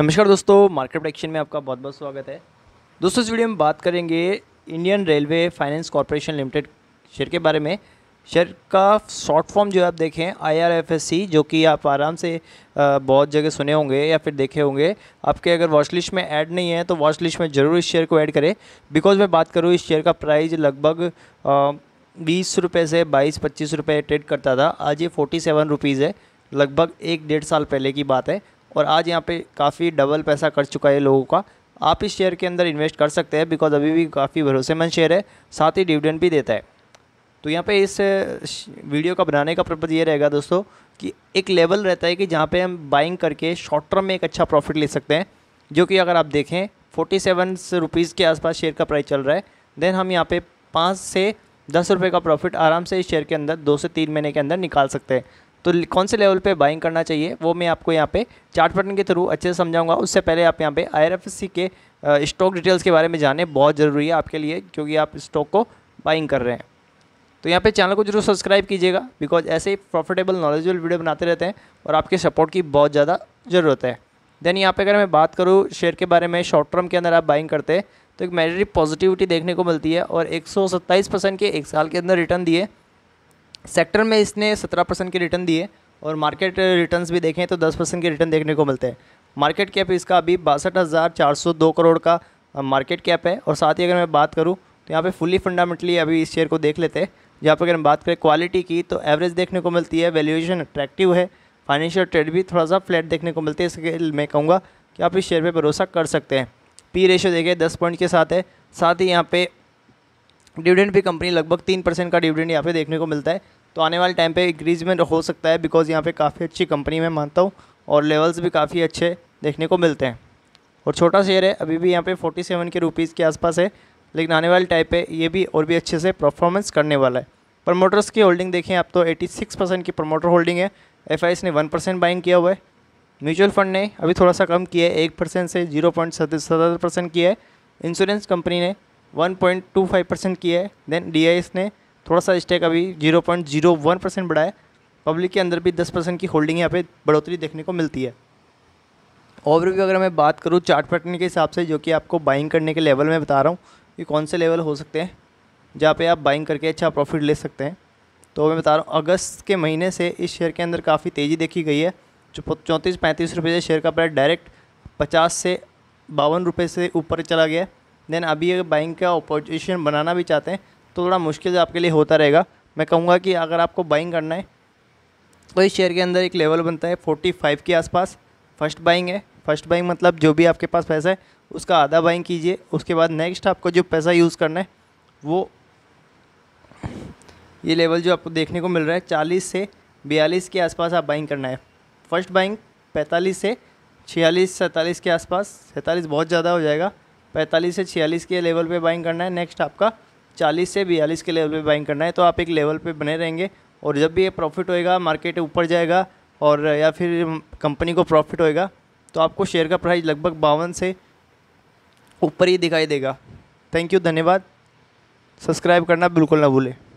नमस्कार दोस्तों market prediction में आपका बहुत बहुत स्वागत है दोस्तों इस वीडियो में बात करेंगे Indian railway finance corporation limited share के बारे में शेयर का शॉर्ट फॉर्म जो आप देखें आईआरएफएससी जो कि आप आराम से बहुत जगह सुने होंगे या फिर देखे होंगे आपके अगर वॉच लिस्ट में ऐड नहीं है तो वॉच लिस्ट में ज़रूर इस शेयर को ऐड करें बिकॉज मैं बात करूँ इस शेयर का प्राइस लगभग बीस रुपये से बाईस पच्चीस रुपये ट्रेड करता था आज ये फोर्टी सेवन रुपीज़ है लगभग एक डेढ़ साल पहले की बात है और आज यहाँ पे काफ़ी डबल पैसा कर चुका है लोगों का आप इस शेयर के अंदर इन्वेस्ट कर सकते हैं बिकॉज अभी भी काफ़ी भरोसेमंद शेयर है साथ ही डिविडेंड भी देता है तो यहाँ पे इस वीडियो का बनाने का पर्पज़ ये रहेगा दोस्तों कि एक लेवल रहता है कि जहाँ पे हम बाइंग करके शॉर्ट टर्म में एक अच्छा प्रॉफिट ले सकते हैं जो कि अगर आप देखें फोर्टी सेवन रुपीज़ के आसपास शेयर का प्राइस चल रहा है देन हम यहाँ पे पाँच से दस रुपये का प्रॉफिट आराम से इस शेयर के अंदर दो से तीन महीने के अंदर निकाल सकते हैं तो कौन से लेवल पे बाइंग करना चाहिए वो मैं आपको यहाँ पे चार्ट पैटर्न के थ्रू अच्छे से समझाऊंगा उससे पहले आप यहाँ पे आईआरएफसी के स्टॉक डिटेल्स के बारे में जाने बहुत ज़रूरी है आपके लिए क्योंकि आप स्टॉक को बाइंग कर रहे हैं तो यहाँ पे चैनल को जरूर सब्सक्राइब कीजिएगा बिकॉज ऐसे ही प्रॉफिटेबल नॉलेजबल वीडियो बनाते रहते हैं और आपके सपोर्ट की बहुत ज़्यादा ज़रूरत है देन यहाँ पे अगर मैं बात करूँ शेयर के बारे में शॉर्ट टर्म के अंदर आप बाइंग करते हैं तो एक मेजरी पॉजिटिविटी देखने को मिलती है और एक परसेंट के एक साल के अंदर रिटर्न दिए सेक्टर में इसने सत्रह परसेंट के रिटर्न दिए और मार्केट रिटर्न भी देखें तो दस परसेंट के रिटर्न देखने को मिलते हैं मार्केट कैप इसका अभी बासठ हज़ार चार सौ दो करोड़ का मार्केट कैप है और साथ ही अगर मैं बात करूँ तो यहाँ पर फुली फंडामेंटली अभी इस शेयर को देख लेते हैं जहाँ पर अगर हम बात करें क्वालिटी की तो एवरेज देखने को मिलती है वैल्यूएशन अट्रैक्टिव है फाइनेंशियल ट्रेड भी थोड़ा सा फ्लैट देखने को मिलती है इसके मैं कहूँगा कि आप इस शेयर पर भरोसा कर सकते हैं पी रेशो देखिए दस पॉइंट के साथ है साथ ही यहाँ पे डिविडेंड भी कंपनी लगभग तीन परसेंट का डिविडेंड यहाँ पे देखने को मिलता है तो आने वाले टाइम पे इंक्रीजमेंट हो सकता है बिकॉज़ यहाँ पे काफ़ी अच्छी कंपनी में मानता हूँ और लेवल्स भी काफ़ी अच्छे देखने को मिलते हैं और छोटा शेयर है अभी भी यहाँ पे 47 के रुपीज़ के आसपास है लेकिन आने वाले टाइम पे ये भी और भी अच्छे से परफॉर्मेंस करने वाला है प्रमोटर्स की होल्डिंग देखें आप तो एटी परसेंट की प्रमोटर होल्डिंग है एफ ने वन परसेंट बाइंग किया हुआ है म्यूचुअल फंड ने अभी थोड़ा सा कम किया है एक परसेंट से जीरो पॉइंट सतहत्तर परसेंट किया है इंश्योरेंस कंपनी ने one point two five percent किया है देन डी ने थोड़ा सा स्टेक अभी zero point zero one percent बढ़ा है पब्लिक के अंदर भी दस परसेंट की होल्डिंग यहाँ पे बढ़ोतरी देखने को मिलती है ओवरव्यू अगर मैं बात करूँ चार्ट पैटर्न के हिसाब से जो कि आपको बाइंग करने के लेवल में बता रहा हूँ कि कौन से लेवल हो सकते हैं जहाँ पर आप बाइंग करके अच्छा प्रॉफिट ले सकते हैं तो मैं बता रहा हूँ अगस्त के महीने से इस शेयर के अंदर काफ़ी तेज़ी देखी गई है जो चौंतीस पैंतीस रुपये से शेयर का प्राइस डायरेक्ट पचास से बावन रुपये से ऊपर चला गया देन अभी अगर बाइंग का अपोजिशन बनाना भी चाहते हैं तो थोड़ा मुश्किल आपके लिए होता रहेगा मैं कहूँगा कि अगर आपको बाइंग करना है तो इस शेयर के अंदर एक लेवल बनता है फोर्टी फाइव के आसपास फर्स्ट बाइंग है फर्स्ट बाइंग मतलब जो भी आपके पास पैसा है उसका आधा बाइंग कीजिए उसके बाद नेक्स्ट आपको जो पैसा यूज़ करना है वो ये लेवल जो आपको देखने को मिल रहा है चालीस से बयालीस के आसपास आप बाइंग करना है फर्स्ट बाइंग पैंतालीस से छियालीस सैंतालीस के आसपास सैंतालीस बहुत ज़्यादा हो जाएगा पैंतालीस से छियालीस के लेवल पे बाइंग करना है नेक्स्ट आपका चालीस से बयालीस के लेवल पे बाइंग करना है तो आप एक लेवल पे बने रहेंगे और जब भी ये प्रॉफिट होएगा मार्केट ऊपर जाएगा और या फिर कंपनी को प्रॉफिट होएगा तो आपको शेयर का प्राइस लगभग बावन से ऊपर ही दिखाई देगा थैंक यू धन्यवाद सब्सक्राइब करना बिल्कुल ना भूलें